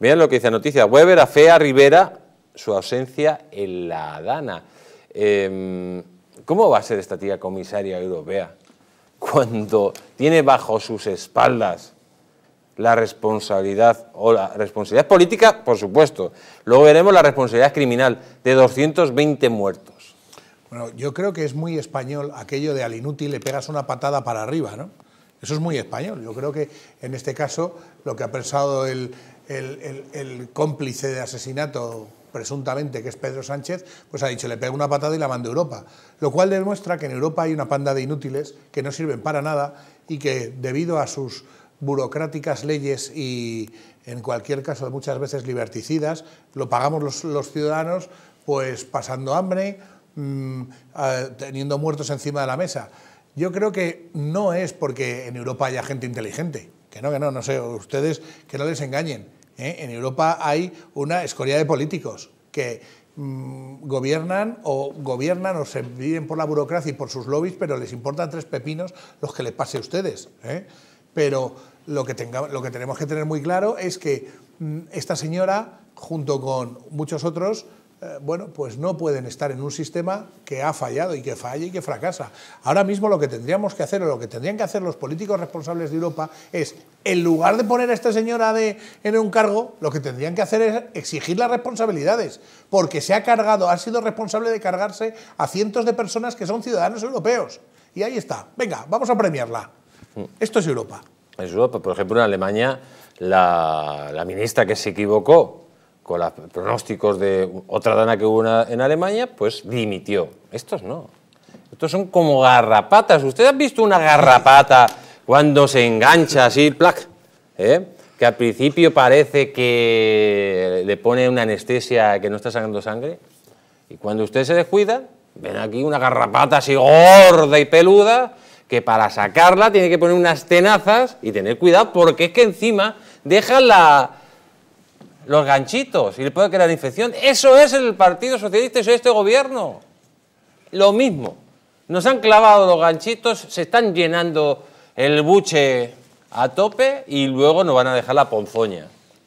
Miren lo que dice la noticia. Weber ver a Rivera su ausencia en la dana. Em, ¿Cómo va a ser esta tía comisaria europea cuando tiene bajo sus espaldas la responsabilidad, o la responsabilidad política, por supuesto. Luego veremos la responsabilidad criminal de 220 muertos. Bueno, yo creo que es muy español aquello de al inútil le pegas una patada para arriba, ¿no? Eso es muy español. Yo creo que en este caso lo que ha pensado el, cómplice de asesinato presuntamente, que es Pedro Sánchez, pues ha dicho, le pego una patada y la mando a Europa. Lo cual demuestra que en Europa hay una panda de inútiles que no sirven para nada y que debido a sus burocráticas leyes y en cualquier caso muchas veces liberticidas, lo pagamos los, ciudadanos pues pasando hambre, mm, eh, teniendo muertos encima de la mesa yo creo que no es porque en Europa haya gente inteligente, que no, que no, no sé, ustedes que no les engañen. ¿eh? En Europa hay una escoria de políticos que mm, gobiernan o gobiernan o se viven por la burocracia y por sus lobbies, pero les importan tres pepinos los que les pase a ustedes. ¿eh? Pero lo que, lo que tenemos que tener muy claro es que mm, esta señora, junto con muchos otros, eh, bueno, pues no pueden estar en un sistema que ha fallado y que falla y que fracasa. Ahora mismo lo que tendríamos que hacer o lo que tendrían que hacer los políticos responsables de Europa es, en lugar de poner a esta señora de, en un cargo, lo que tendrían que hacer es exigir las responsabilidades, porque se ha cargado, ha sido responsable de cargarse a cientos de personas que son ciudadanos europeos. Y ahí está. Venga, vamos a premiarla. Esto es Europa. Es Europa. Por ejemplo, en Alemania, la ministra que se equivocó con los pronósticos de otra dana que hubo en Alemania, pues dimitió. Estos no. Estos son como garrapatas. ¿Usted ha visto una garrapata cuando se engancha así, plac? ¿Eh? Que al principio parece que le pone una anestesia que no está sacando sangre. Y cuando usted se descuida, ven aquí una garrapata así gorda y peluda que para sacarla tiene que poner unas tenazas y tener cuidado porque es que encima deja la, los ganchitos y le puede crear infección. Eso es el Partido Socialista y eso es este gobierno. Lo mismo. Nos han clavado los ganchitos, se están llenando el buche a tope y luego nos van a dejar la ponzoña.